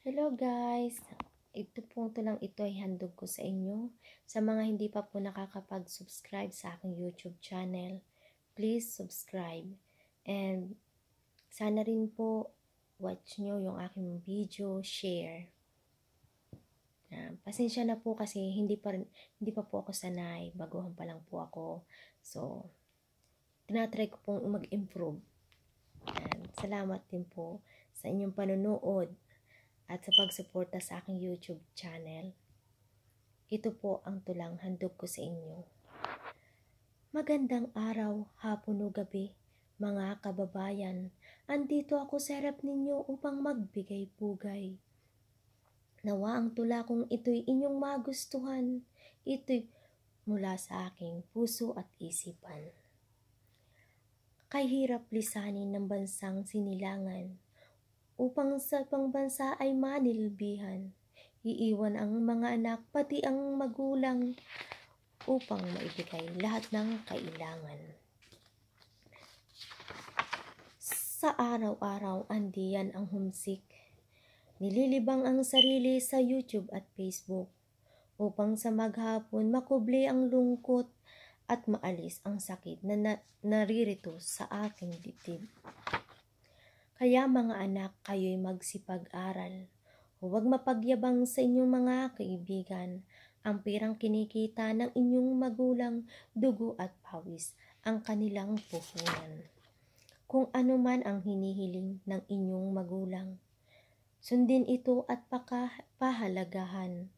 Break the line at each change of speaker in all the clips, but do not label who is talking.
Hello guys! Ito po tulang ito ay handog ko sa inyo. Sa mga hindi pa po nakakapag-subscribe sa aking YouTube channel, please subscribe. And sana rin po watch nyo yung aking video, share. Uh, pasensya na po kasi hindi pa, hindi pa po ako sanay. Baguhan pa lang po ako. So, tinatry ko pong mag-improve. And salamat din po sa inyong panonood at sa pagsuporta sa aking YouTube channel. Ito po ang tulang handog ko sa inyo. Magandang araw, hapon o gabi, mga kababayan. Andito ako sa harap ninyo upang magbigay pugay. Nawa ang tula kong ito'y inyong magustuhan. Ito'y mula sa aking puso at isipan. Kay hirap lisanin ng bansang sinilangan, upang sa pangbansa ay manilbihan. Iiwan ang mga anak pati ang magulang upang maibigay lahat ng kailangan. Sa araw-araw, andiyan ang humsik. Nililibang ang sarili sa YouTube at Facebook upang sa maghapon makubli ang lungkot at maalis ang sakit na, na naririto sa aking dibdib. Kaya mga anak, kayo'y magsipag-aral. Huwag mapagyabang sa inyong mga kaibigan. Ang pirang kinikita ng inyong magulang, dugo at pawis, ang kanilang puhunan. Kung ano man ang hinihiling ng inyong magulang, sundin ito at pahalagahan.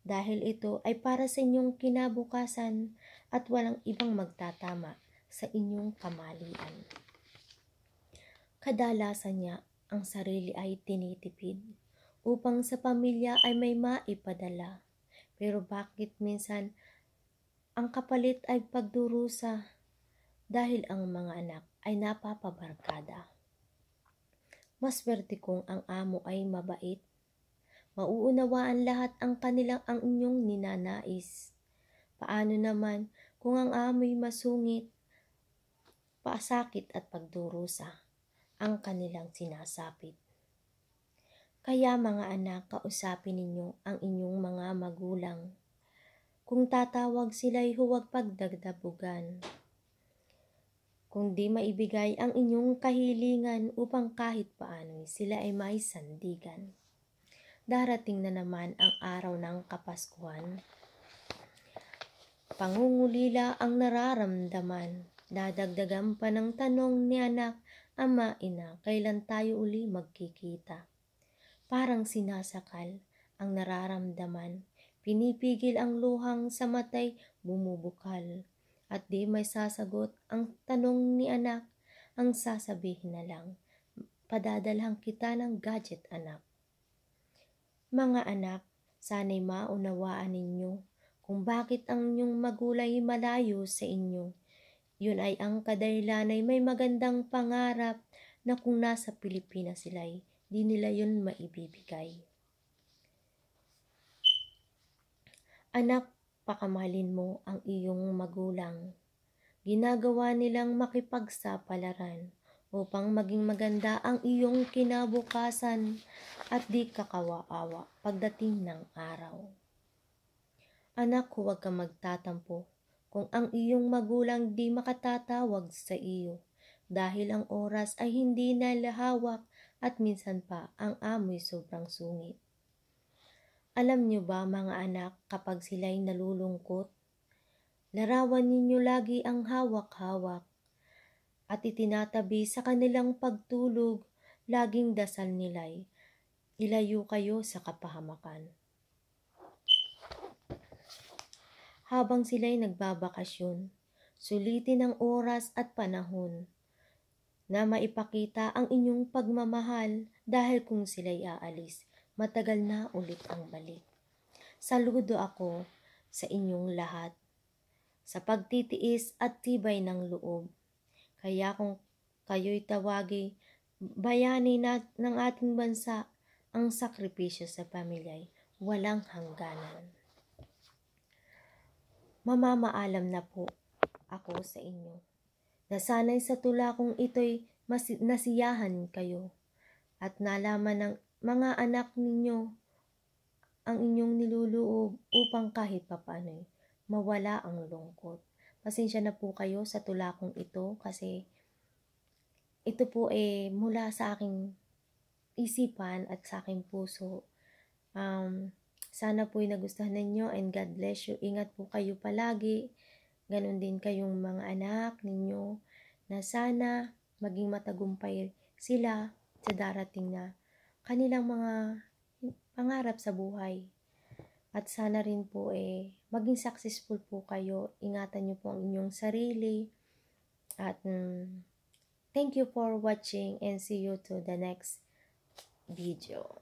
Dahil ito ay para sa inyong kinabukasan at walang ibang magtatama sa inyong kamalian. Kadalasan niya ang sarili ay tinitipid upang sa pamilya ay may maipadala. Pero bakit minsan ang kapalit ay pagdurusa dahil ang mga anak ay napapabarkada. Maswerte kung ang amo ay mabait. Mauunawaan lahat ang kanilang ang inyong ninanais. Paano naman kung ang amo'y masungit, paasakit at pagdurusa? ang kanilang sinasapit. Kaya mga anak, kausapin ninyo ang inyong mga magulang. Kung tatawag sila'y huwag pagdagdabugan. Kung di maibigay ang inyong kahilingan upang kahit paano'y sila ay may sandigan. Darating na naman ang araw ng Kapaskuhan. Pangungulila ang nararamdaman. Dadagdagan pa ng tanong ni anak Ama, Ina, kailan tayo uli magkikita? Parang sinasakal ang nararamdaman, pinipigil ang luhang sa matay bumubukal. At di may sasagot ang tanong ni anak, ang sasabihin na lang, padadalhan kita ng gadget anak. Mga anak, sana'y maunawaan ninyo kung bakit ang inyong magulay malayo sa inyo yun ay ang kadahilan ay may magandang pangarap na kung nasa Pilipinas sila ay di nila yun maibibigay. Anak, pakamalin mo ang iyong magulang. Ginagawa nilang makipagsapalaran upang maging maganda ang iyong kinabukasan at di kakawaawa pagdating ng araw. Anak, huwag ka magtatampo kung ang iyong magulang di makatatawag sa iyo dahil ang oras ay hindi nalahawak at minsan pa ang amoy sobrang sungit. Alam niyo ba mga anak kapag sila'y nalulungkot? Larawan ninyo lagi ang hawak-hawak at itinatabi sa kanilang pagtulog laging dasal nila'y ilayo kayo sa kapahamakan. habang sila'y nagbabakasyon. Sulitin ang oras at panahon na maipakita ang inyong pagmamahal dahil kung sila'y aalis, matagal na ulit ang balik. Saludo ako sa inyong lahat sa pagtitiis at tibay ng loob. Kaya kung kayo'y tawagi, bayani na, ng ating bansa ang sakripisyo sa pamilya'y walang hangganan mamamaalam na po ako sa inyo. Na sana'y sa tula kong ito'y mas nasiyahan kayo at nalaman ng mga anak ninyo ang inyong niluluob upang kahit papano'y mawala ang lungkot. Pasensya na po kayo sa tula kong ito kasi ito po eh mula sa aking isipan at sa aking puso. Um, sana po'y nagustuhan ninyo and God bless you. Ingat po kayo palagi. Ganon din kayong mga anak ninyo na sana maging matagumpay sila sa darating na kanilang mga pangarap sa buhay. At sana rin po eh, maging successful po kayo. Ingatan niyo po ang inyong sarili. At mm, thank you for watching and see you to the next video.